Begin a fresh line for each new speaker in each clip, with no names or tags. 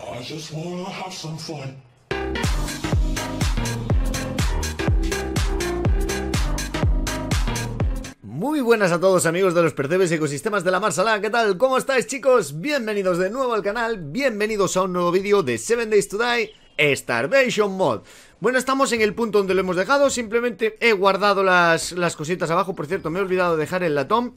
I just wanna have some fun. Muy buenas a todos amigos de los percebes ecosistemas de la Marsala, ¿qué tal? ¿Cómo estáis chicos? Bienvenidos de nuevo al canal, bienvenidos a un nuevo vídeo de 7 Days to Die Starvation Mod Bueno, estamos en el punto donde lo hemos dejado, simplemente he guardado las, las cositas abajo, por cierto me he olvidado de dejar el latón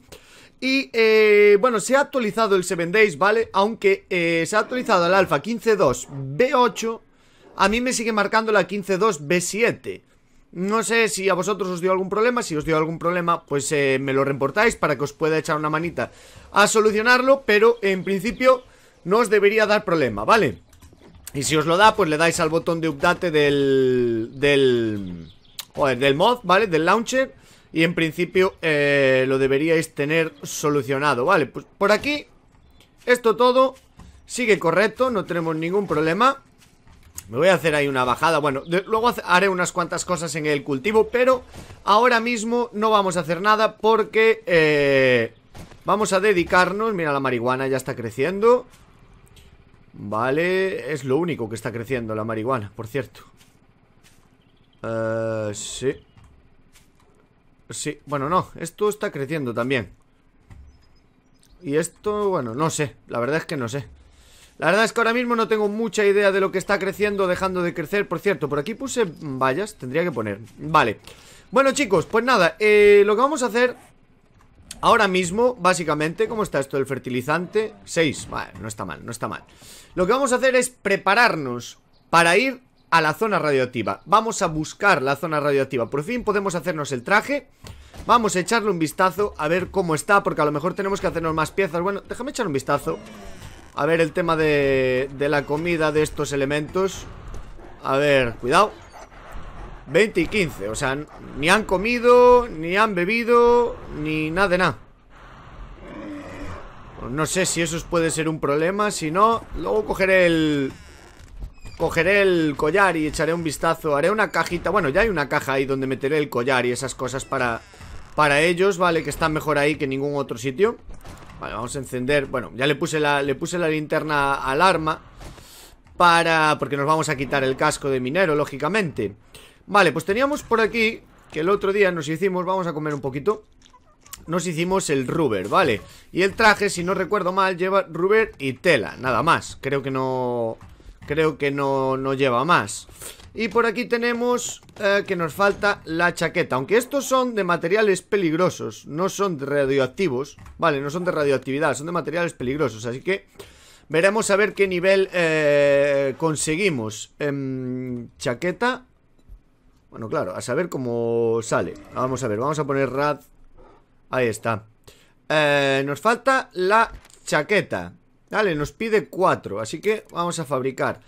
y eh, bueno, se ha actualizado el 7 Days, ¿vale? Aunque eh, se ha actualizado el Alpha 15.2 B8, a mí me sigue marcando la 15.2 B7. No sé si a vosotros os dio algún problema, si os dio algún problema, pues eh, me lo reportáis para que os pueda echar una manita a solucionarlo, pero en principio no os debería dar problema, ¿vale? Y si os lo da, pues le dais al botón de update del... del... del mod, ¿vale? Del launcher y en principio eh, lo deberíais tener solucionado Vale, pues por aquí Esto todo sigue correcto No tenemos ningún problema Me voy a hacer ahí una bajada Bueno, luego haré unas cuantas cosas en el cultivo Pero ahora mismo no vamos a hacer nada Porque eh, vamos a dedicarnos Mira, la marihuana ya está creciendo Vale, es lo único que está creciendo la marihuana, por cierto eh, Sí Sí, bueno, no, esto está creciendo también Y esto, bueno, no sé, la verdad es que no sé La verdad es que ahora mismo no tengo mucha idea de lo que está creciendo dejando de crecer Por cierto, por aquí puse vallas, tendría que poner Vale, bueno chicos, pues nada, eh, lo que vamos a hacer Ahora mismo, básicamente, ¿cómo está esto del fertilizante? 6, vale, no está mal, no está mal Lo que vamos a hacer es prepararnos para ir a la zona radioactiva Vamos a buscar la zona radioactiva Por fin podemos hacernos el traje Vamos a echarle un vistazo a ver cómo está Porque a lo mejor tenemos que hacernos más piezas Bueno, déjame echar un vistazo A ver el tema de, la comida de estos elementos A ver, cuidado 20 y 15, o sea, ni han comido, ni han bebido, ni nada de nada pues No sé si eso puede ser un problema, si no, luego cogeré el, Cogeré el collar y echaré un vistazo Haré una cajita, bueno, ya hay una caja ahí Donde meteré el collar y esas cosas para Para ellos, vale, que están mejor ahí Que en ningún otro sitio Vale, vamos a encender, bueno, ya le puse la, le puse la linterna al arma Para, porque nos vamos a quitar el casco de minero, lógicamente Vale, pues teníamos por aquí Que el otro día nos hicimos, vamos a comer un poquito nos hicimos el rubber, ¿vale? Y el traje, si no recuerdo mal, lleva rubber y tela, nada más Creo que no... Creo que no, lleva más Y por aquí tenemos eh, que nos falta la chaqueta Aunque estos son de materiales peligrosos No son de radioactivos Vale, no son de radioactividad, son de materiales peligrosos Así que veremos a ver qué nivel eh, conseguimos em, Chaqueta Bueno, claro, a saber cómo sale Vamos a ver, vamos a poner rad Ahí está eh, nos falta la chaqueta Dale, nos pide cuatro, así que vamos a fabricar.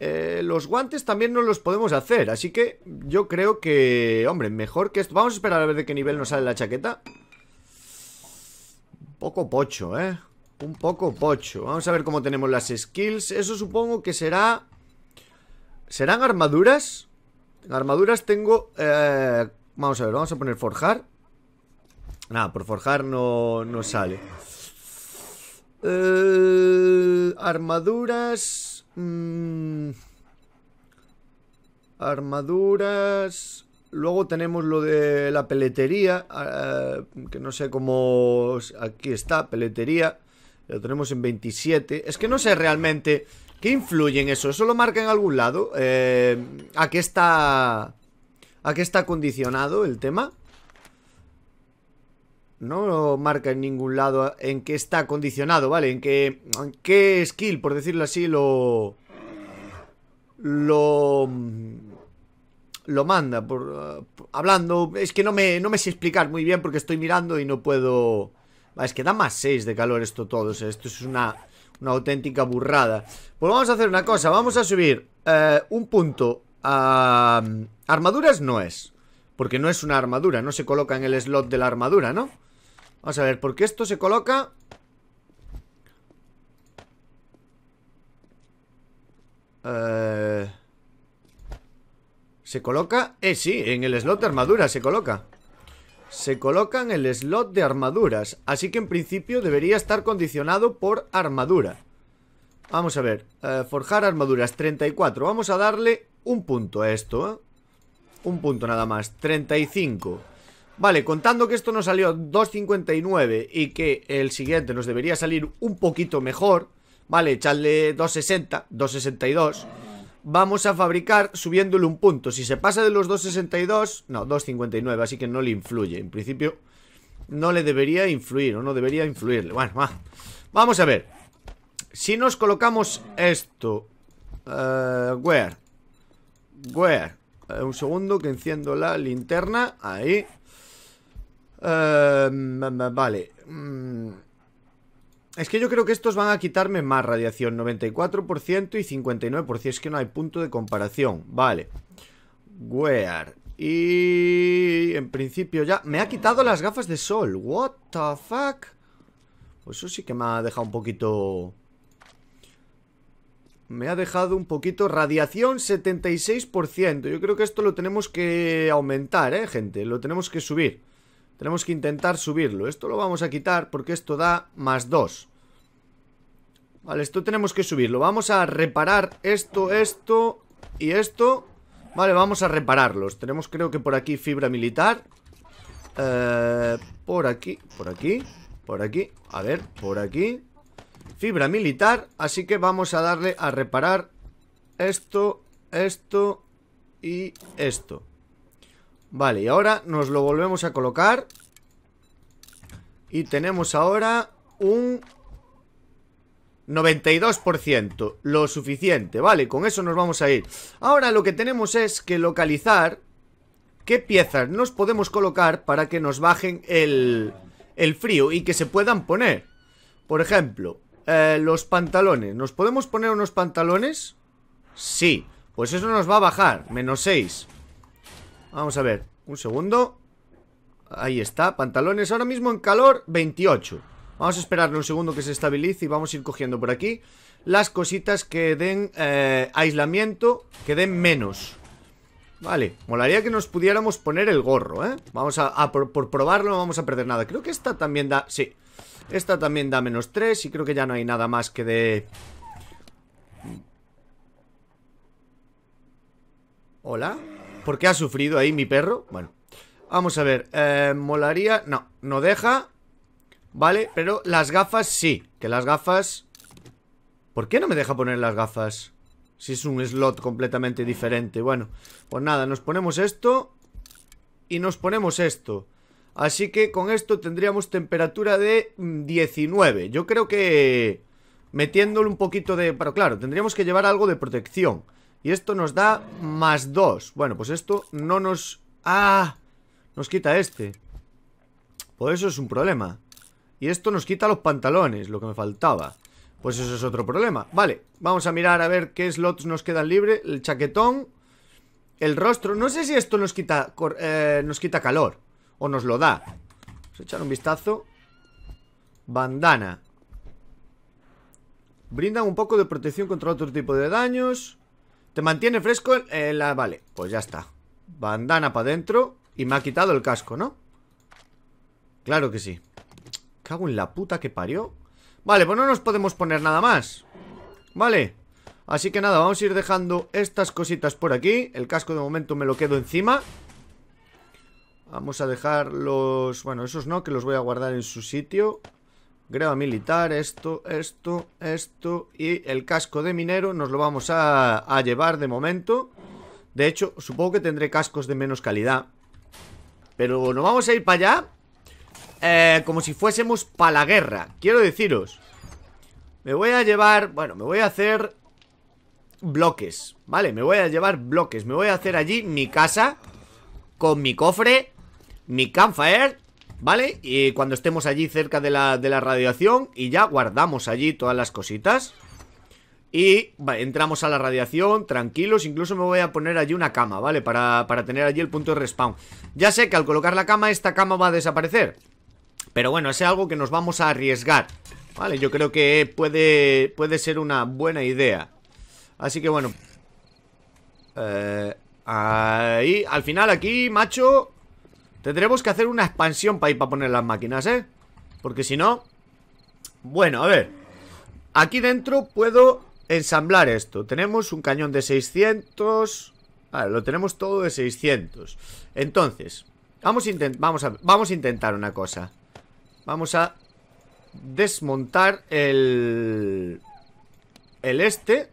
Eh, los guantes también no los podemos hacer, así que yo creo que... Hombre, mejor que esto... Vamos a esperar a ver de qué nivel nos sale la chaqueta. Un poco pocho, ¿eh? Un poco pocho. Vamos a ver cómo tenemos las skills. Eso supongo que será... ¿Serán armaduras? En armaduras tengo... Eh, vamos a ver, vamos a poner forjar. Nada, ah, por forjar no, no sale. Eh Armaduras... Mm, armaduras... Luego tenemos lo de la peletería, eh, que no sé cómo... Aquí está, peletería. Lo tenemos en 27. Es que no sé realmente qué influye en eso. ¿Eso lo marca en algún lado? Eh, ¿A qué está... ¿A qué está condicionado el tema? no marca en ningún lado en qué está condicionado, ¿vale? En qué, qué skill, por decirlo así, lo... Lo... Lo manda, por, ah, hablando... Es que no me, no me sé explicar muy bien porque estoy mirando y no puedo... Es que da más 6 de calor esto todo, esto es una, auténtica burrada. Pues vamos a hacer una cosa, vamos a subir eh, un punto a... Ah, armaduras no es, porque no es una armadura, no se coloca en el slot de la armadura, ¿no? Vamos a ver, qué esto se coloca... Eh, ¿Se coloca? Eh, sí, en el slot de armadura se coloca se coloca en el slot de armaduras, así que en principio debería estar condicionado por armadura. Vamos a ver, eh, forjar armaduras 34, vamos a darle un punto a esto, ¿eh? Un punto nada más, 35 Vale, contando que esto nos salió 2.59 y que el siguiente nos debería salir un poquito mejor Vale, echarle 2.60, 2.62 Vamos a fabricar subiéndole un punto Si se pasa de los 2.62, no, 2.59, así que no le influye En principio no le debería influir o no debería influirle Bueno, vamos a ver Si nos colocamos esto eh, Where Where eh, un segundo que enciendo la linterna. Ahí. Em, em, em, vale. Mm. Es que yo creo que estos van a quitarme más radiación. 94% y 59%. Es que no hay punto de comparación. Vale. Wear. Y... En principio ya... Me ha quitado las gafas de sol. What the fuck. Pues eso sí que me ha dejado un poquito... Me ha dejado un poquito. Radiación 76%. Yo creo que esto lo tenemos que aumentar, ¿eh, gente? Lo tenemos que subir. Tenemos que intentar subirlo. Esto lo vamos a quitar porque esto da más 2. Vale, esto tenemos que subirlo. Vamos a reparar esto, esto y esto. Vale, vamos a repararlos. Tenemos creo que por aquí fibra militar. Eh, por aquí, por aquí, por aquí. A ver, por aquí fibra militar, así que vamos a darle a reparar esto, esto y esto. Vale, y ahora nos lo volvemos a colocar. Y tenemos ahora un 92%, lo suficiente, vale, con eso nos vamos a ir. Ahora lo que tenemos es que localizar qué piezas nos podemos colocar para que nos bajen el, el frío y que se puedan poner. Por ejemplo, eh, los pantalones. ¿Nos podemos poner unos pantalones? Sí. Pues eso nos va a bajar. Menos 6. Vamos a ver. Un segundo. Ahí está. Pantalones ahora mismo en calor 28. Vamos a esperar un segundo que se estabilice y vamos a ir cogiendo por aquí las cositas que den eh, aislamiento, que den menos. Vale, molaría que nos pudiéramos poner el gorro, ¿eh? Vamos a, por probarlo, no vamos a perder nada. Creo que esta también da... Sí, esta también da menos 3 y creo que ya no hay nada más que de... ¿Hola? ¿Por qué ha sufrido ahí mi perro? Bueno, vamos a ver. Eh, molaría... No, no deja. Vale, pero las gafas sí. Que las gafas... ¿Por qué no me deja poner las gafas? Si es un slot completamente diferente Bueno, pues nada, nos ponemos esto Y nos ponemos esto Así que con esto tendríamos temperatura de 19. Mm, Yo creo que metiéndole un poquito de... Pero claro, tendríamos que llevar algo de protección. Y esto nos da más 2. Bueno, pues esto no nos... ¡Ah! Nos quita este. Pues eso es un problema. Y esto nos quita los pantalones, lo que me faltaba. Pues eso es otro problema. Vale, vamos a mirar a ver qué slots nos quedan libres El chaquetón. El rostro. No sé si esto nos quita, eh, nos quita calor o nos lo da. Vamos a echar un vistazo. Bandana. Brinda un poco de protección contra otro tipo de daños. Te mantiene fresco eh, Vale, pues ya está. Bandana para adentro. Y me ha quitado el casco, ¿no? Claro que sí. Cago en la puta que parió. Vale, pues no nos podemos poner nada más. Vale. Así que nada, vamos a ir dejando estas cositas por aquí. El casco de momento me lo quedo encima. Vamos a dejar los... Bueno, esos no, que los voy a guardar en su sitio. Greba militar, esto, esto, esto. Y el casco de minero nos lo vamos a, llevar de momento. De hecho, supongo que tendré cascos de menos calidad. Pero nos vamos a ir para allá. Eh, como si fuésemos para la guerra. Quiero deciros. Me voy a llevar... Bueno, me voy a hacer bloques, ¿vale? Me voy a llevar bloques. Me voy a hacer allí mi casa con mi cofre mi campfire, ¿vale? Y cuando estemos allí cerca de la, radiación y ya guardamos allí todas las cositas. Y entramos a la radiación, tranquilos, incluso me voy a poner allí una cama, ¿vale? Para, tener allí el punto de respawn. Ya sé que al colocar la cama, esta cama va a desaparecer. Pero bueno, es algo que nos vamos a arriesgar. Vale, yo creo que puede, puede ser una buena idea. Así que bueno. Eh, ahí, al final aquí, macho, Tendremos que hacer una expansión para ir para poner las máquinas, ¿eh? Porque si no... Bueno, a ver. Aquí dentro puedo ensamblar esto. Tenemos un cañón de 600... Vale, lo tenemos todo de 600. Entonces, vamos, vamos, a vamos a intentar una cosa. Vamos a desmontar el... El este.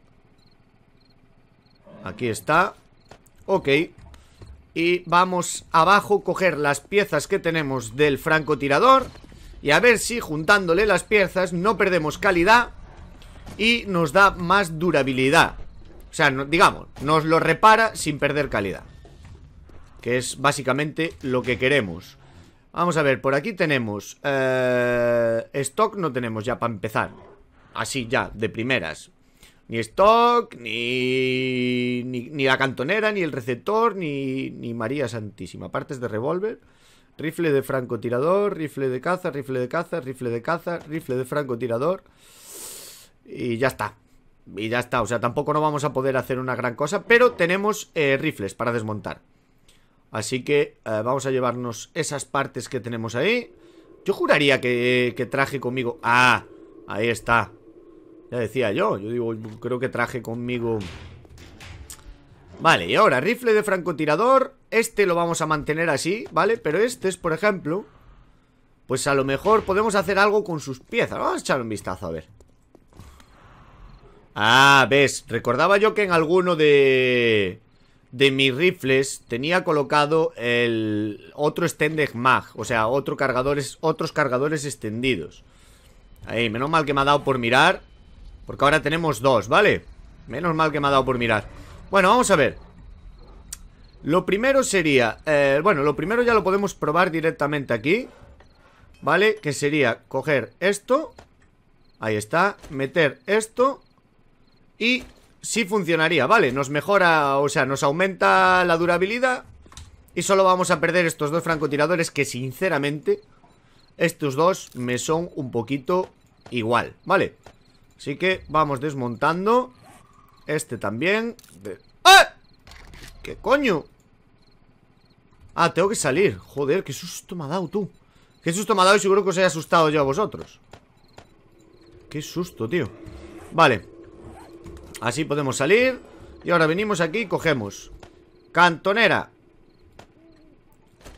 Aquí está. Ok. Y vamos abajo, coger las piezas que tenemos del francotirador Y a ver si juntándole las piezas no perdemos calidad Y nos da más durabilidad O sea, digamos, nos lo repara sin perder calidad Que es básicamente lo que queremos Vamos a ver, por aquí tenemos eh, Stock no tenemos ya para empezar Así ya, de primeras ni Stock, ni, ni, la cantonera, ni el receptor, ni, María Santísima. Partes de revólver, rifle de francotirador, rifle de caza, rifle de caza, rifle de caza, rifle de francotirador. Y ya está. Y ya está. O sea, tampoco no vamos a poder hacer una gran cosa, pero tenemos eh, rifles para desmontar. Así que eh, vamos a llevarnos esas partes que tenemos ahí. Yo juraría que, que traje conmigo... Ah, ahí está. Ya decía yo, yo digo, creo que traje conmigo... Vale, y ahora, rifle de francotirador Este lo vamos a mantener así, ¿vale? Pero este es, por ejemplo Pues a lo mejor podemos hacer algo con sus piezas Vamos a echar un vistazo, a ver Ah, ves, recordaba yo que en alguno de... De mis rifles tenía colocado el otro extended mag, o sea, cargadores, otros cargadores extendidos. Ahí, menos mal que me ha dado por mirar porque ahora tenemos dos, ¿vale? Menos mal que me ha dado por mirar Bueno, vamos a ver Lo primero sería eh, Bueno, lo primero ya lo podemos probar directamente aquí ¿Vale? Que sería coger esto Ahí está Meter esto Y sí funcionaría, ¿vale? Nos mejora, o sea, nos aumenta la durabilidad Y solo vamos a perder estos dos francotiradores Que sinceramente Estos dos me son un poquito igual, ¿vale? Así que vamos desmontando Este también ¡Eh! ¿Qué coño? Ah, tengo que salir Joder, qué susto me ha dado tú Qué susto me ha dado y seguro que os he asustado yo a vosotros Qué susto, tío Vale Así podemos salir Y ahora venimos aquí y cogemos Cantonera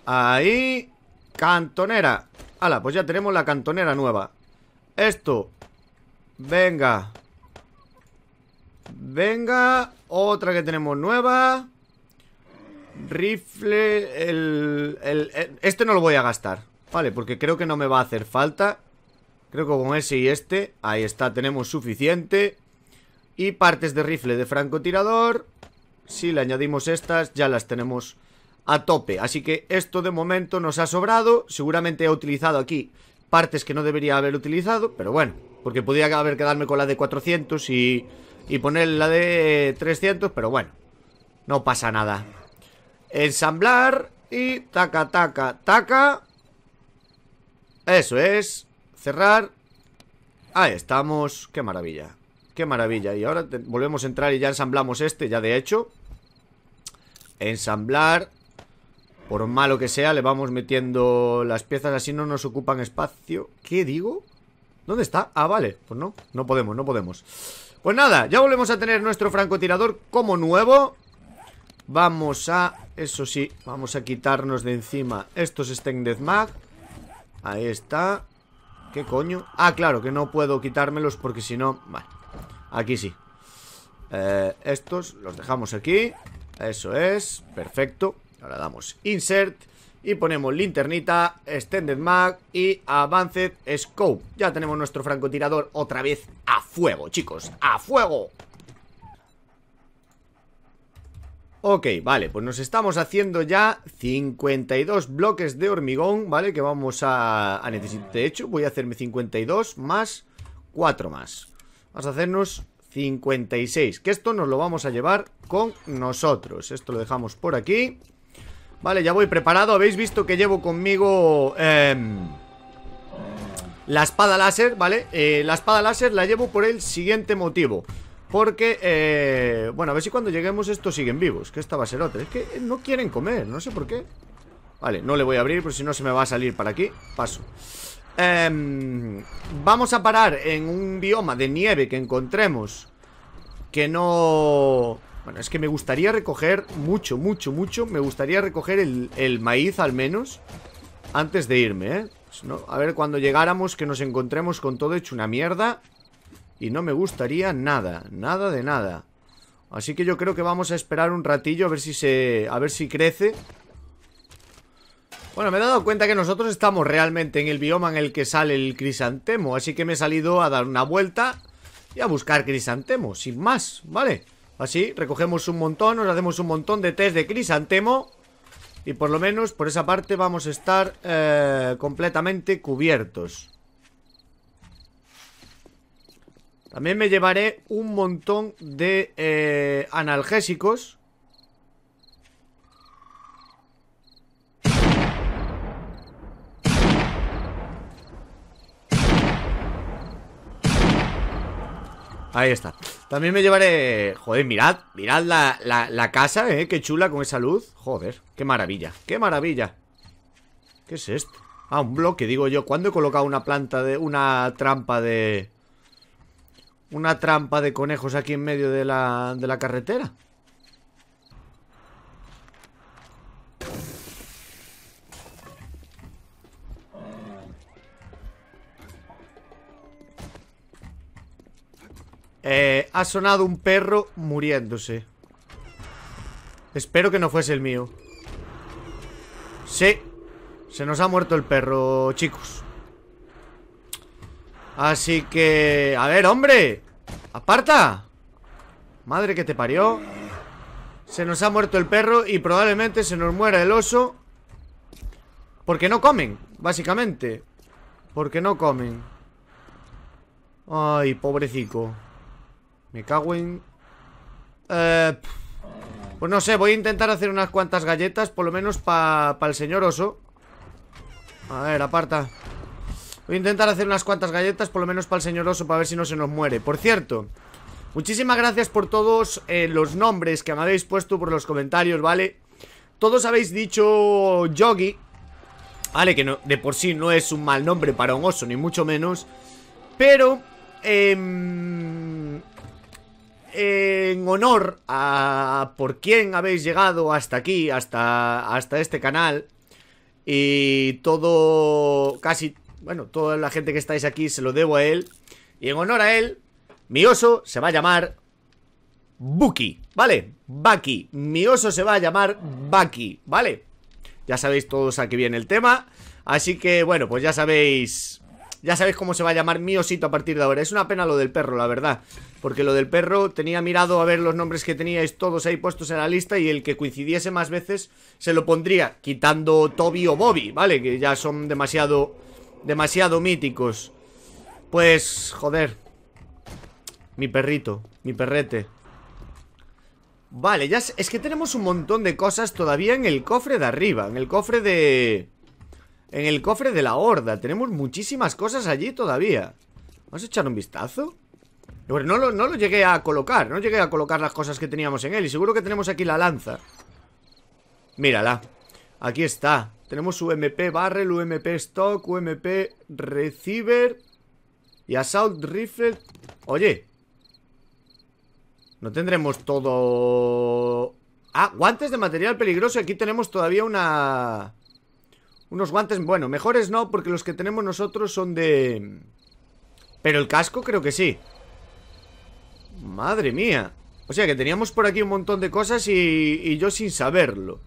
Ahí Cantonera Hala, pues ya tenemos la cantonera nueva Esto Venga. Venga. Otra que tenemos nueva. Rifle. El, este no lo voy a gastar. Vale, porque creo que no me va a hacer falta. Creo que con ese y este. Ahí está, tenemos suficiente. Y partes de rifle de francotirador. Si le añadimos estas, ya las tenemos a tope. Así que esto de momento nos ha sobrado. Seguramente he utilizado aquí partes que no debería haber utilizado, pero bueno. Porque podía haber quedarme con la de 400 y, y poner la de 300, pero bueno, no pasa nada. Ensamblar y taca, taca, taca. Eso es. Cerrar. Ahí estamos. Qué maravilla. Qué maravilla. Y ahora volvemos a entrar y ya ensamblamos este, ya de hecho. Ensamblar. Por malo que sea, le vamos metiendo las piezas así, no nos ocupan espacio. ¿Qué digo? ¿Dónde está? Ah, vale, pues no, no podemos, no podemos Pues nada, ya volvemos a tener nuestro francotirador como nuevo Vamos a, eso sí, vamos a quitarnos de encima estos Stengdeath Mag Ahí está ¿Qué coño? Ah, claro, que no puedo quitármelos porque si no... Vale, aquí sí eh, Estos los dejamos aquí Eso es, perfecto Ahora damos insert y ponemos Linternita, Extended Mag y Advanced Scope. Ya tenemos nuestro francotirador otra vez a fuego, chicos, a fuego. Ok, vale, pues nos estamos haciendo ya 52 bloques de hormigón, ¿vale? Que vamos a, a necesitar. De hecho, voy a hacerme 52 más 4 más. Vamos a hacernos 56, que esto nos lo vamos a llevar con nosotros. Esto lo dejamos por aquí. Vale, ya voy preparado. Habéis visto que llevo conmigo... Em, la espada láser, ¿vale? Eh, la espada láser la llevo por el siguiente motivo porque, eh, bueno, a ver si cuando lleguemos estos siguen vivos Que esta va a ser otra Es que no quieren comer, no sé por qué Vale, no le voy a abrir por si no se me va a salir para aquí Paso em, Vamos a parar en un bioma de nieve que encontremos Que no... Bueno, es que me gustaría recoger mucho, mucho, mucho. Me gustaría recoger el, maíz al menos antes de irme, ¿eh? a ver, cuando llegáramos que nos encontremos con todo hecho una mierda. Y no me gustaría nada, nada de nada. Así que yo creo que vamos a esperar un ratillo a ver si se... a ver si crece. Bueno, me he dado cuenta que nosotros estamos realmente en el bioma en el que sale el crisantemo. Así que me he salido a dar una vuelta y a buscar crisantemo, sin más, ¿vale? Así recogemos un montón, nos hacemos un montón de test de crisantemo Y por lo menos por esa parte vamos a estar eh, completamente cubiertos También me llevaré un montón de eh, analgésicos Ahí está también me llevaré... Joder, mirad, mirad la, la, casa, ¿eh? Qué chula con esa luz. Joder, qué maravilla, qué maravilla. ¿Qué es esto? Ah, un bloque, digo yo. ¿Cuándo he colocado una planta de... una trampa de... Una trampa de conejos aquí en medio de la, de la carretera? Eh, ha sonado un perro muriéndose. Espero que no fuese el mío. Sí. Se nos ha muerto el perro, chicos. Así que... A ver, hombre. Aparta. Madre que te parió. Se nos ha muerto el perro y probablemente se nos muera el oso. Porque no comen, básicamente. Porque no comen. Ay, pobrecico. Me cago en... Eh, pues no sé, voy a intentar hacer unas cuantas galletas Por lo menos para el señor oso A ver, aparta Voy a intentar hacer unas cuantas galletas Por lo menos para el señor oso Para ver si no se nos muere Por cierto Muchísimas gracias por todos eh, los nombres que me habéis puesto por los comentarios, ¿vale? Todos habéis dicho Yogi Vale, que no, de por sí no es un mal nombre para un oso, ni mucho menos Pero... Eh, en honor a por quién habéis llegado hasta aquí, hasta, hasta este canal. Y todo, casi, bueno, toda la gente que estáis aquí se lo debo a él. Y en honor a él, mi oso se va a llamar Buki, ¿vale? Bucky, Mi oso se va a llamar Bucky, ¿vale? Ya sabéis todos a qué viene el tema. Así que, bueno, pues ya sabéis ya sabéis cómo se va a llamar mi osito a partir de ahora. Es una pena lo del perro, la verdad. Porque lo del perro tenía mirado a ver los nombres que teníais todos ahí puestos en la lista y el que coincidiese más veces se lo pondría, quitando Toby o Bobby, ¿vale? Que ya son demasiado, demasiado míticos. Pues, joder. Mi perrito, mi perrete. Vale, ya es que tenemos un montón de cosas todavía en el cofre de arriba, en el cofre de... En el cofre de la horda Tenemos muchísimas cosas allí todavía Vamos a echar un vistazo no lo, no lo llegué a colocar No llegué a colocar las cosas que teníamos en él Y seguro que tenemos aquí la lanza Mírala Aquí está Tenemos UMP Barrel, UMP Stock, UMP Receiver Y Assault Rifle Oye No tendremos todo... Ah, guantes de material peligroso Aquí tenemos todavía una... Unos guantes, bueno, mejores no, porque los que tenemos nosotros son de... Pero el casco creo que sí. Madre mía. O sea que teníamos por aquí un montón de cosas y, yo sin saberlo.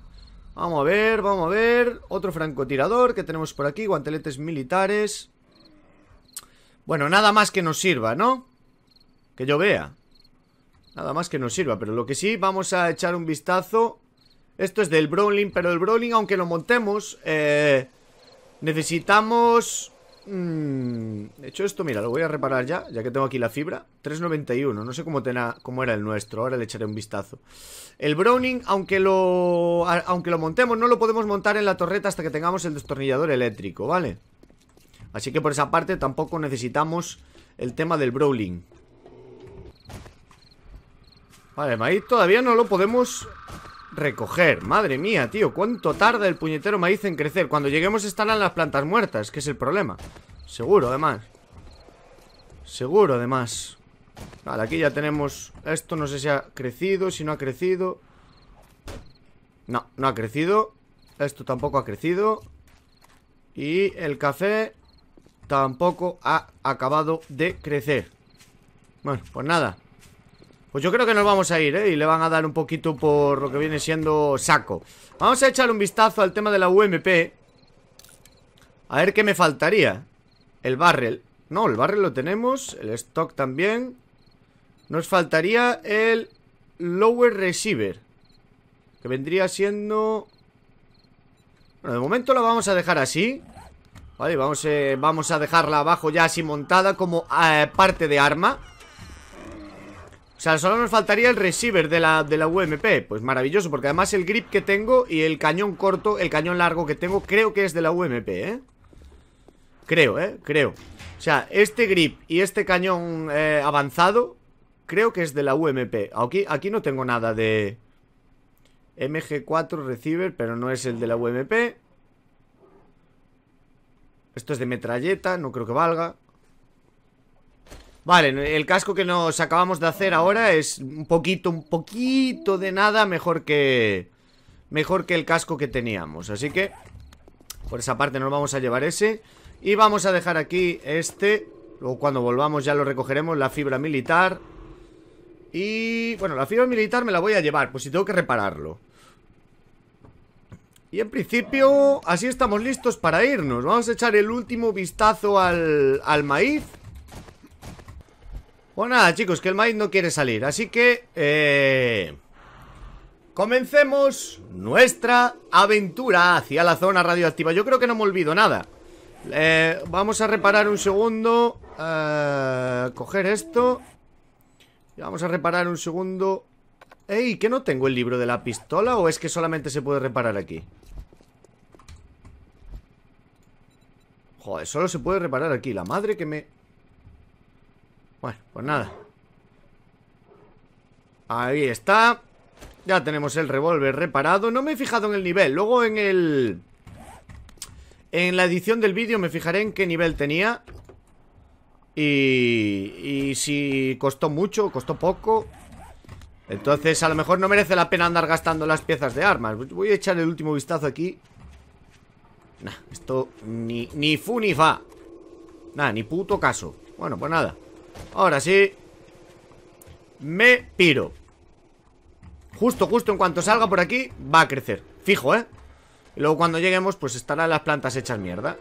Vamos a ver, vamos a ver. Otro francotirador que tenemos por aquí, guanteletes militares. Bueno, nada más que nos sirva, ¿no? Que yo vea. Nada más que nos sirva, pero lo que sí, vamos a echar un vistazo esto es del Browning pero el Browning aunque lo montemos, eh, necesitamos... de mm, hecho esto, mira, lo voy a reparar ya, ya que tengo aquí la fibra 391, no sé cómo, cómo era el nuestro Ahora le echaré un vistazo El Browning, aunque lo, aunque lo montemos No lo podemos montar en la torreta Hasta que tengamos el destornillador eléctrico, ¿vale? Así que por esa parte Tampoco necesitamos el tema del Browning Vale, ahí todavía no lo podemos recoger. Madre mía, tío, cuánto tarda el puñetero maíz en crecer. Cuando lleguemos estarán las plantas muertas, que es el problema. Seguro, además. Seguro, además. Vale, aquí ya tenemos... Esto no sé si ha crecido, si no ha crecido. No, no ha crecido. Esto tampoco ha crecido. Y el café tampoco ha acabado de crecer. Bueno, pues nada. Pues yo creo que nos vamos a ir, ¿eh? Y le van a dar un poquito por lo que viene siendo saco Vamos a echar un vistazo al tema de la UMP A ver qué me faltaría El barrel No, el barrel lo tenemos El stock también Nos faltaría el lower receiver Que vendría siendo... Bueno, de momento la vamos a dejar así Vale, vamos, eh, vamos a dejarla abajo ya así montada como eh, parte de arma o sea, solo nos faltaría el receiver de la, de la UMP Pues maravilloso, porque además el grip que tengo Y el cañón corto, el cañón largo que tengo Creo que es de la UMP, ¿eh? Creo, ¿eh? Creo O sea, este grip y este cañón eh, avanzado Creo que es de la UMP aquí, aquí no tengo nada de... MG4 receiver, pero no es el de la UMP Esto es de metralleta, no creo que valga Vale, el casco que nos acabamos de hacer ahora es un poquito, un poquito de nada mejor que... Mejor que el casco que teníamos, así que... Por esa parte nos vamos a llevar ese Y vamos a dejar aquí este Luego cuando volvamos ya lo recogeremos La fibra militar Y... bueno, la fibra militar me la voy a llevar Pues si tengo que repararlo Y en principio Así estamos listos para irnos Vamos a echar el último vistazo al, al maíz pues nada, chicos, que el maíz no quiere salir. Así que, eh... Comencemos nuestra aventura hacia la zona radioactiva. Yo creo que no me olvido nada. Eh, vamos a reparar un segundo. Eh, coger esto. Y vamos a reparar un segundo. ¡Ey! ¿Que no tengo el libro de la pistola? ¿O es que solamente se puede reparar aquí? Joder, solo se puede reparar aquí. La madre que me... Bueno, pues nada Ahí está Ya tenemos el revólver reparado No me he fijado en el nivel Luego en el... En la edición del vídeo me fijaré en qué nivel tenía y, y si costó mucho, costó poco Entonces a lo mejor no merece la pena andar gastando las piezas de armas Voy a echar el último vistazo aquí Nah, esto ni, ni fu ni fa Nada, ni puto caso Bueno, pues nada Ahora sí Me piro Justo, justo en cuanto salga por aquí Va a crecer, fijo, ¿eh? Y luego cuando lleguemos, pues estarán las plantas hechas mierda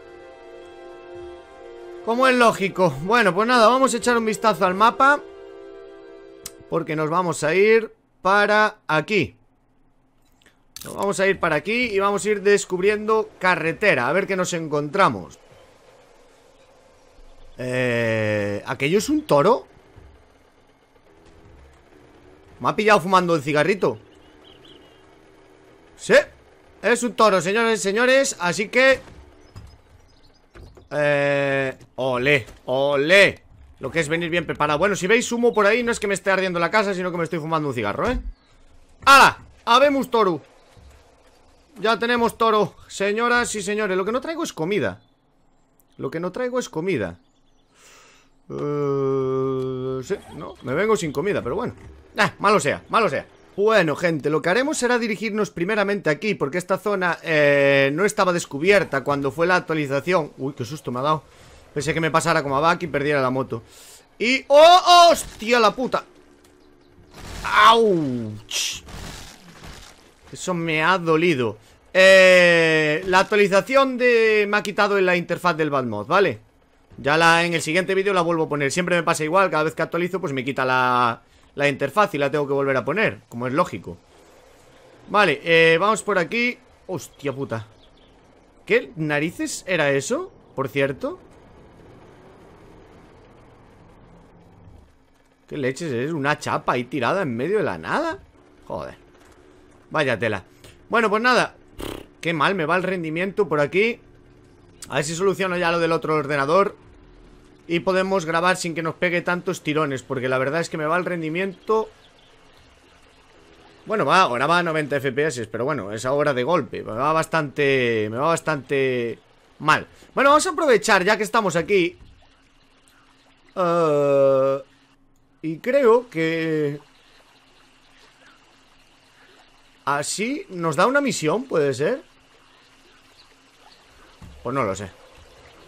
Como es lógico Bueno, pues nada, vamos a echar un vistazo al mapa Porque nos vamos a ir para aquí Nos vamos a ir para aquí Y vamos a ir descubriendo carretera A ver qué nos encontramos eh, ¿Aquello es un toro? Me ha pillado fumando el cigarrito Sí Es un toro, señores, señores Así que Eh... Ole, ole Lo que es venir bien preparado Bueno, si veis humo por ahí No es que me esté ardiendo la casa Sino que me estoy fumando un cigarro, ¿eh? Ah, Habemos toro Ya tenemos toro Señoras y señores Lo que no traigo es comida Lo que no traigo es comida eh, sí, no, me vengo sin comida, pero bueno ah, malo sea, malo sea bueno, gente, lo que haremos será dirigirnos primeramente aquí Porque esta zona eh, no estaba descubierta cuando fue la actualización Uy, qué susto me ha dado Pensé que me pasara como a Baki y perdiera la moto Y... ¡Oh, hostia la puta! ¡Auch! Eso me ha dolido eh, La actualización de... me ha quitado en la interfaz del Badmod, ¿vale? Ya la, en el siguiente vídeo la vuelvo a poner. Siempre me pasa igual, cada vez que actualizo pues me quita la, la interfaz y la tengo que volver a poner, como es lógico. Vale, eh, vamos por aquí. Hostia puta. ¿Qué narices era eso? Por cierto. ¿Qué leches es? Una chapa ahí tirada en medio de la nada. Joder. Vaya tela. Bueno, pues nada. Qué mal me va el rendimiento por aquí. A ver si soluciono ya lo del otro ordenador. Y podemos grabar sin que nos pegue tantos tirones Porque la verdad es que me va el rendimiento Bueno, va, ahora va a 90 FPS Pero bueno, es ahora de golpe Me va bastante... me va bastante... mal Bueno, vamos a aprovechar ya que estamos aquí eh, Y creo que... Así nos da una misión, puede ser Pues no lo sé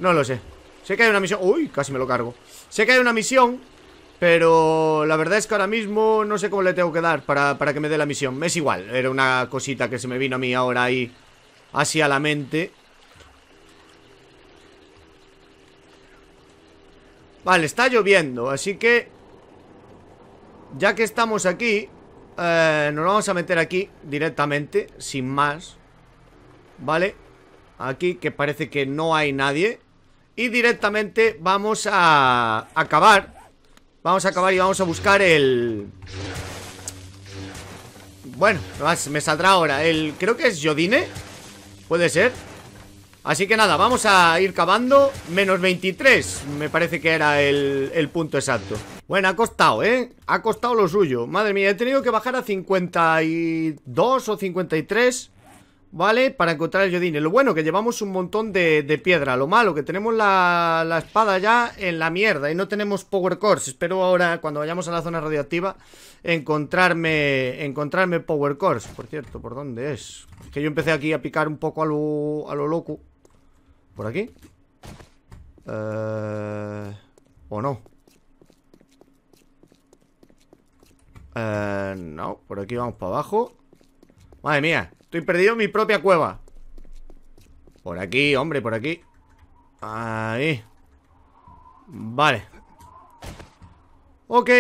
No lo sé Sé que hay una misión... Uy, casi me lo cargo Sé que hay una misión Pero la verdad es que ahora mismo no sé cómo le tengo que dar para, para que me dé la misión Es igual, era una cosita que se me vino a mí ahora ahí Así a la mente Vale, está lloviendo, así que Ya que estamos aquí eh, Nos vamos a meter aquí directamente Sin más Vale Aquí que parece que no hay nadie y directamente vamos a acabar Vamos a acabar y vamos a buscar el... Bueno, me saldrá ahora el... Creo que es Yodine Puede ser Así que nada, vamos a ir cavando Menos 23, me parece que era el, el, punto exacto Bueno, ha costado, ¿eh? Ha costado lo suyo Madre mía, he tenido que bajar a 52 o 53 ¿Vale? Para encontrar el yodine Lo bueno que llevamos un montón de, piedra Lo malo que tenemos la, espada ya en la mierda Y no tenemos power cores Espero ahora cuando vayamos a la zona radioactiva Encontrarme encontrarme power cores Por cierto, ¿por dónde es? es? Que yo empecé aquí a picar un poco a lo, a lo loco ¿Por aquí? Eh, ¿O no? Eh, no, por aquí vamos para abajo Madre mía Estoy perdido en mi propia cueva Por aquí, hombre, por aquí Ahí Vale Ok,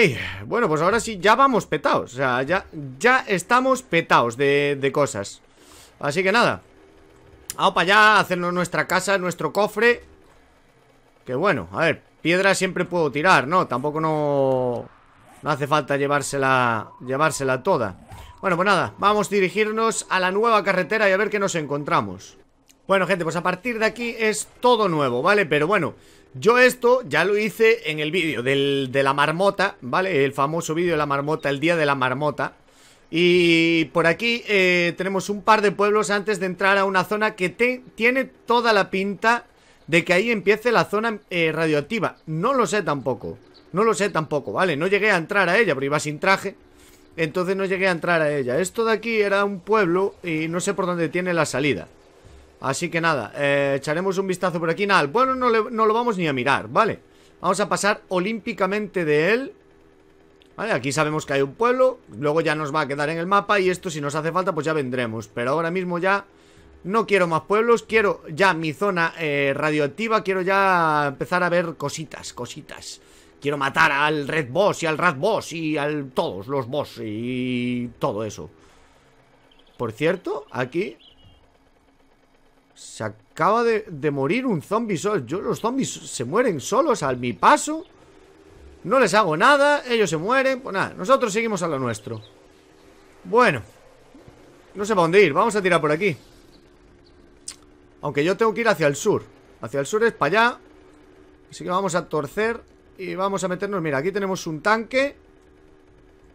bueno, pues ahora sí, ya vamos petados O sea, ya, ya estamos petados de, cosas Así que nada Vamos para allá, hacernos nuestra casa, nuestro cofre Que bueno, a ver, piedra siempre puedo tirar, ¿no? Tampoco no... No hace falta llevársela, llevársela toda bueno, pues nada, vamos a dirigirnos a la nueva carretera y a ver qué nos encontramos Bueno, gente, pues a partir de aquí es todo nuevo, ¿vale? Pero bueno, yo esto ya lo hice en el vídeo de la marmota, ¿vale? El famoso vídeo de la marmota, el día de la marmota y por aquí eh, tenemos un par de pueblos antes de entrar a una zona que te, tiene toda la pinta de que ahí empiece la zona eh, radioactiva. No lo sé tampoco. No lo sé tampoco, ¿vale? No llegué a entrar a ella, pero iba sin traje. Entonces no llegué a entrar a ella. Esto de aquí era un pueblo y no sé por dónde tiene la salida. Así que nada, eh, echaremos un vistazo por aquí. Nada, Bueno no, lo vamos ni a mirar, ¿vale? Vamos a pasar olímpicamente de él. Vale, aquí sabemos que hay un pueblo. Luego ya nos va a quedar en el mapa y esto si nos hace falta pues ya vendremos. Pero ahora mismo ya no quiero más pueblos, quiero ya mi zona eh, radioactiva, quiero ya empezar a ver cositas, cositas. Quiero matar al Red Boss y al Rat Boss y a todos los boss y todo eso. Por cierto, aquí se acaba de, morir un zombie solo. los zombies se mueren solos al mi paso. No les hago nada, ellos se mueren. Pues nada, nosotros seguimos a lo nuestro. Bueno. No sé para dónde ir, vamos a tirar por aquí. Aunque yo tengo que ir hacia el sur. Hacia el sur es para allá. Así que vamos a torcer y vamos a meternos, mira, aquí tenemos un tanque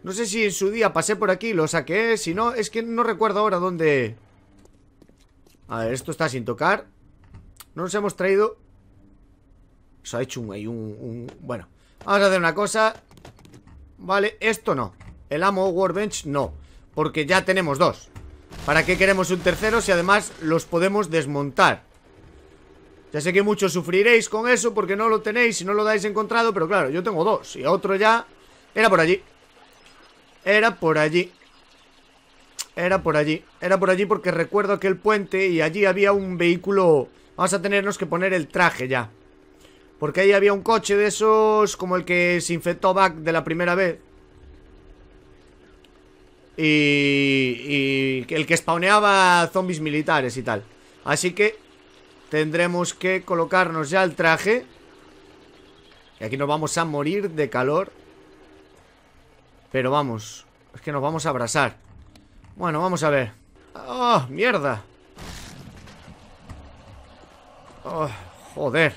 No sé si en su día pasé por aquí Lo saqué, si no, es que no recuerdo ahora dónde A ver, esto está sin tocar No nos hemos traído Se ha hecho un, un, Bueno, vamos a hacer una cosa Vale, esto no El amo Warbench no Porque ya tenemos dos ¿Para qué queremos un tercero si además los podemos desmontar? Ya sé que muchos sufriréis con eso porque no lo tenéis y no lo dais encontrado, pero claro, yo tengo dos. Y otro ya... Era por allí. Era por allí. Era por allí. Era por allí porque recuerdo aquel puente y allí había un vehículo... Vamos a tenernos que poner el traje ya. Porque ahí había un coche de esos como el que se infectó Back de la primera vez. Y, y el que spawneaba zombies militares y tal. Así que Tendremos que colocarnos ya el traje. Y aquí nos vamos a morir de calor. Pero vamos, es que nos vamos a abrasar. Bueno, vamos a ver. ¡Oh, mierda! Oh, joder.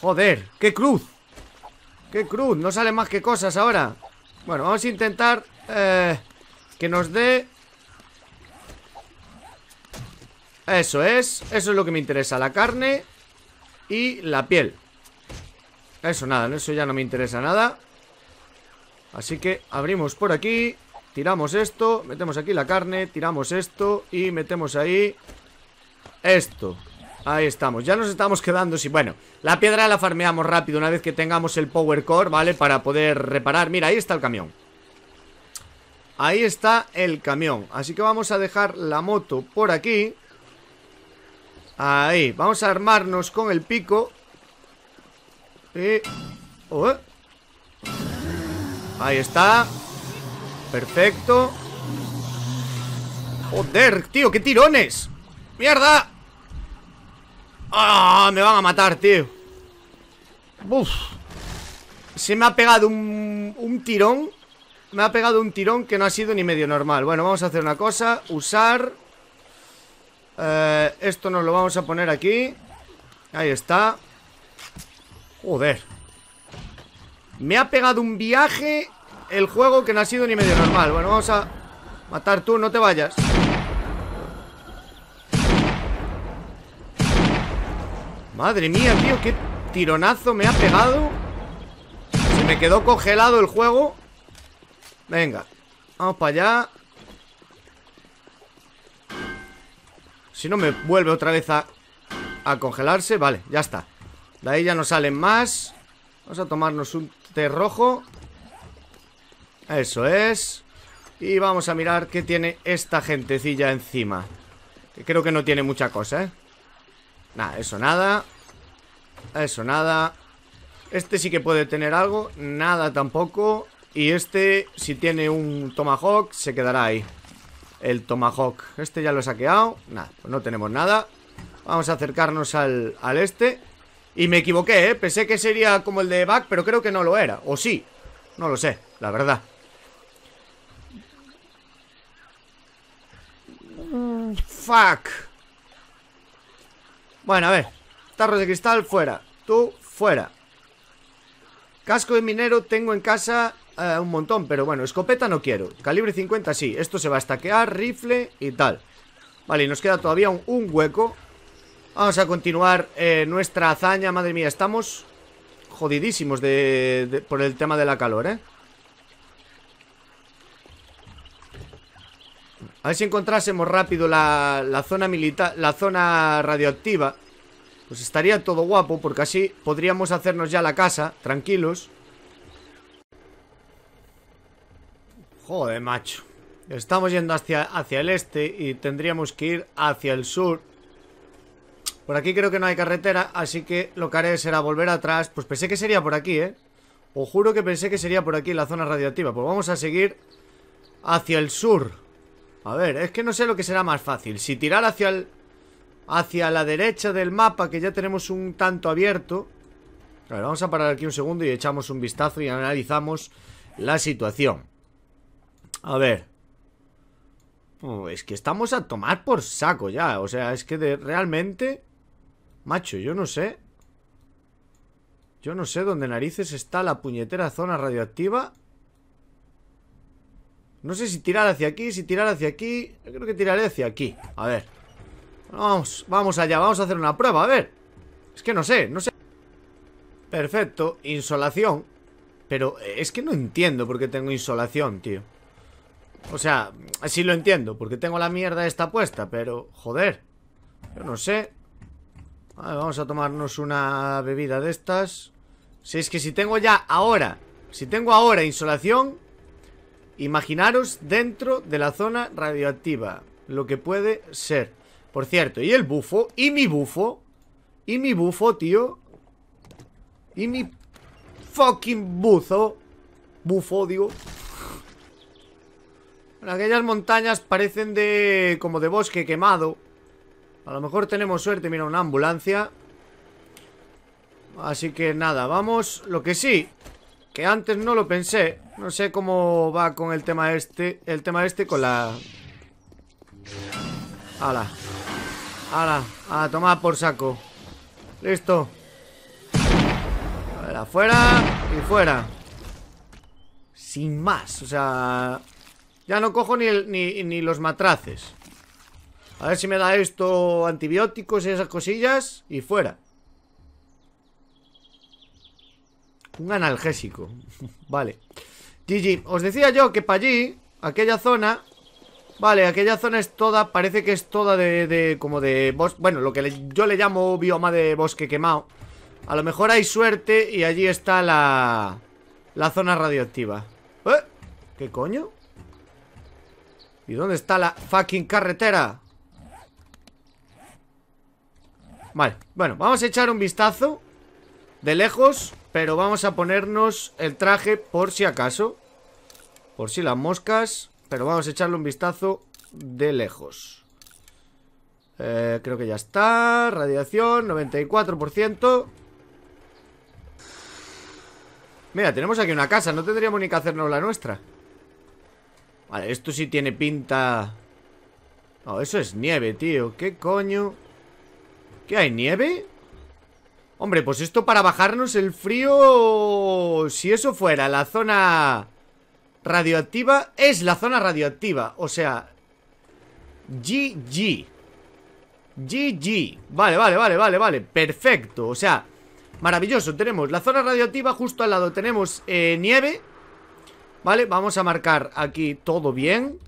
Joder, qué cruz. ¡Qué cruz! No sale más que cosas ahora Bueno, vamos a intentar eh, Que nos dé Eso es, eso es lo que me interesa La carne y la piel Eso nada, eso ya no me interesa nada Así que abrimos por aquí Tiramos esto, metemos aquí la carne Tiramos esto y metemos ahí Esto Ahí estamos, ya nos estamos quedando si Bueno, la piedra la farmeamos rápido Una vez que tengamos el power core, ¿vale? Para poder reparar, mira, ahí está el camión Ahí está el camión Así que vamos a dejar la moto por aquí Ahí, vamos a armarnos con el pico oh, eh. Ahí está Perfecto Joder, tío, qué tirones ¡Mierda! ¡Ah! me van a matar, tío ¡Buf! Se me ha pegado un, un tirón Me ha pegado un tirón que no ha sido ni medio normal Bueno, vamos a hacer una cosa Usar eh, esto nos lo vamos a poner aquí. Ahí está. Joder. Me ha pegado un viaje el juego que no ha sido ni medio normal. Bueno, vamos a matar tú, no te vayas. Madre mía, tío, qué tironazo me ha pegado. Se me quedó congelado el juego. Venga, vamos para allá. Si no me vuelve otra vez a, congelarse Vale, ya está De ahí ya no salen más Vamos a tomarnos un té rojo Eso es Y vamos a mirar qué tiene esta gentecilla encima Creo que no tiene mucha cosa, ¿eh? Nada, eso nada Eso nada Este sí que puede tener algo Nada tampoco Y este, si tiene un tomahawk, se quedará ahí el Tomahawk Este ya lo he saqueado Nada, pues no tenemos nada Vamos a acercarnos al, este Y me equivoqué, ¿eh? Pensé que sería como el de Back, pero creo que no lo era O sí, no lo sé, la verdad Fuck Bueno, a ver Tarros de cristal, fuera Tú, fuera Casco de minero tengo en casa eh, un montón, pero bueno, escopeta no quiero Calibre 50 sí, esto se va a estaquear, rifle y tal Vale, y nos queda todavía un, hueco Vamos a continuar eh, nuestra hazaña, madre mía, estamos jodidísimos por el tema de la calor, ¿eh? A ver si encontrásemos rápido la zona militar, la zona radioactiva Pues estaría todo guapo porque así podríamos hacernos ya la casa, tranquilos Joder, macho. Estamos yendo hacia, hacia el este y tendríamos que ir hacia el sur. Por aquí creo que no hay carretera, así que lo que haré será volver atrás. Pues pensé que sería por aquí, ¿eh? Os juro que pensé que sería por aquí la zona radioactiva. Pues vamos a seguir hacia el sur. A ver, es que no sé lo que será más fácil. Si tirar hacia el... Hacia la derecha del mapa, que ya tenemos un tanto abierto. A ver, vamos a parar aquí un segundo y echamos un vistazo y analizamos la situación. A ver. es que estamos a tomar por saco ya. O sea, es que realmente... Macho, yo no sé. Yo no sé dónde narices está la puñetera zona radioactiva. No sé si tirar hacia aquí, si tirar hacia aquí. creo que tiraré hacia aquí. A ver. Vamos, vamos allá, vamos a hacer una prueba, a ver. Es que no sé, no sé. Perfecto, insolación. Pero eh, es que no entiendo por qué tengo insolación, tío. O sea, así lo entiendo, porque tengo la mierda esta puesta, pero, joder, yo no sé. A ver, vamos a tomarnos una bebida de estas. Si es que si tengo ya ahora, si tengo ahora insolación, imaginaros dentro de la zona radioactiva, lo que puede ser. Por cierto, y el bufo, y mi bufo, y mi bufo, tío, y mi fucking buzo, bufo, digo, aquellas montañas parecen de... como de bosque quemado. A lo mejor tenemos suerte, mira, una ambulancia. Así que nada, vamos. Lo que sí, que antes no lo pensé. No sé cómo va con el tema este. El tema este con la... Hala. Ala. A tomar por saco. Listo. A ver, afuera y fuera. Sin más, o sea... Ya no cojo ni, ni, los matraces A ver si me da esto Antibióticos y esas cosillas Y fuera Un analgésico Vale GG, os decía yo que para allí Aquella zona Vale, aquella zona es toda, parece que es toda de, de como de bosque, bueno, lo que yo le llamo bioma de bosque quemado A lo mejor hay suerte y allí está la, la zona radioactiva ¿Eh? ¿Qué coño? ¿Y dónde está la fucking carretera? Vale, bueno, vamos a echar un vistazo De lejos Pero vamos a ponernos el traje Por si acaso Por si las moscas Pero vamos a echarle un vistazo de lejos eh, Creo que ya está Radiación, 94% Mira, tenemos aquí una casa No tendríamos ni que hacernos la nuestra Vale, esto sí tiene pinta... No, eso es nieve, tío. ¿Qué coño? ¿Qué hay, nieve? Hombre, pues esto para bajarnos el frío... Si eso fuera la zona radioactiva... Es la zona radioactiva. O sea... GG. GG. Vale, vale, vale, vale, vale. Perfecto. O sea, maravilloso. Tenemos la zona radioactiva justo al lado. Tenemos eh, nieve... Vale, vamos a marcar aquí todo bien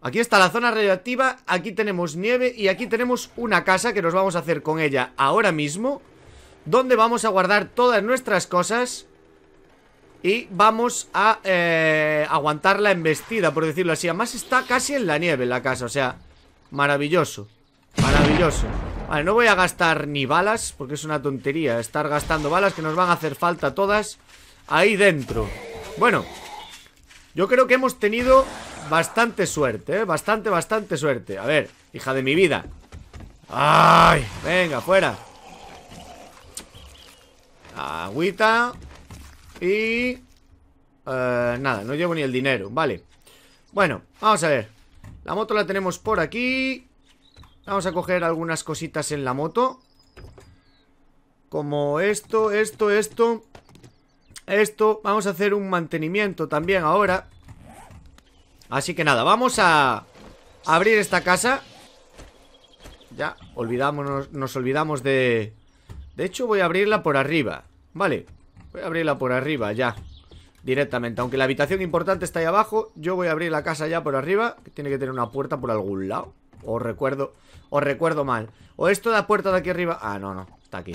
Aquí está la zona radioactiva, aquí tenemos nieve y aquí tenemos una casa que nos vamos a hacer con ella ahora mismo Donde vamos a guardar todas nuestras cosas Y vamos a eh, aguantar la embestida, por decirlo así Además está casi en la nieve la casa, o sea, maravilloso Maravilloso Vale, no voy a gastar ni balas porque es una tontería Estar gastando balas que nos van a hacer falta todas ahí dentro bueno, yo creo que hemos tenido bastante suerte, ¿eh? Bastante, bastante suerte. A ver, hija de mi vida. ¡Ay! Venga, fuera. Agüita. Y... Eh, nada, no llevo ni el dinero, vale Bueno, vamos a ver La moto la tenemos por aquí Vamos a coger algunas cositas en la moto Como esto, esto, esto esto, vamos a hacer un mantenimiento también ahora Así que nada, vamos a abrir esta casa Ya, olvidamos, nos olvidamos de... De hecho voy a abrirla por arriba Vale, voy a abrirla por arriba ya Directamente, aunque la habitación importante está ahí abajo Yo voy a abrir la casa ya por arriba tiene que tener una puerta por algún lado Os recuerdo, os recuerdo mal O esto de la puerta de aquí arriba Ah, no, no, está aquí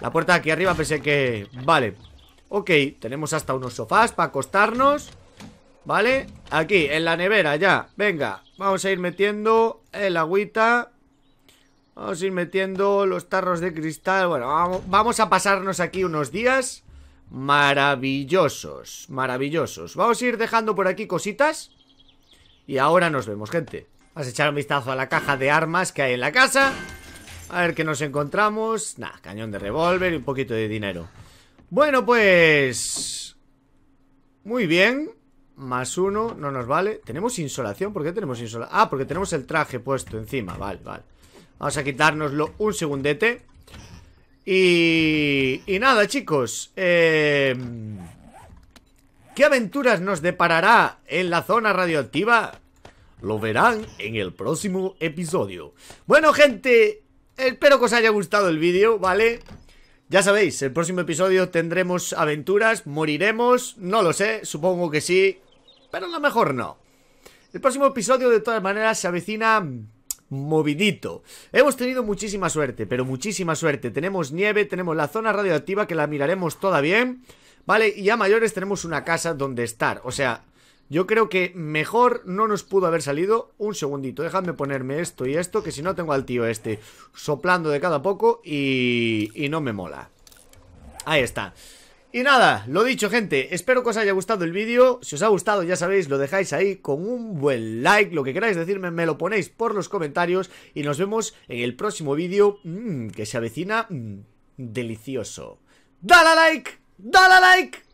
La puerta de aquí arriba pensé que... Vale, Ok, tenemos hasta unos sofás para acostarnos ¿Vale? Aquí, en la nevera ya Venga, vamos a ir metiendo el agüita Vamos a ir metiendo los tarros de cristal Bueno, vamos a pasarnos aquí unos días Maravillosos, maravillosos Vamos a ir dejando por aquí cositas Y ahora nos vemos, gente Vamos a echar un vistazo a la caja de armas que hay en la casa A ver qué nos encontramos Nada, cañón de revólver y un poquito de dinero bueno, pues... Muy bien. Más uno, no nos vale. ¿Tenemos insolación? ¿Por qué tenemos insolación? Ah, porque tenemos el traje puesto encima. Vale, vale. Vamos a quitárnoslo un segundete. Y... Y nada, chicos. Em, ¿Qué aventuras nos deparará en la zona radioactiva? Lo verán en el próximo episodio. Bueno, gente, espero que os haya gustado el vídeo, ¿vale? Ya sabéis, el próximo episodio tendremos aventuras, moriremos, no lo sé, supongo que sí, pero a lo mejor no. El próximo episodio de todas maneras se avecina movidito. Hemos tenido muchísima suerte, pero muchísima suerte. Tenemos nieve, tenemos la zona radioactiva que la miraremos toda bien, ¿vale? Y a mayores tenemos una casa donde estar, o sea... Yo creo que mejor no nos pudo haber salido Un segundito, déjame ponerme esto y esto Que si no tengo al tío este Soplando de cada poco y, y no me mola Ahí está y nada, lo dicho gente, espero que os haya gustado el vídeo, si os ha gustado ya sabéis, lo dejáis ahí con un buen like, lo que queráis decirme me lo ponéis por los comentarios y nos vemos en el próximo vídeo mm, que se avecina mm, delicioso. ¡Dale like! ¡Dale like!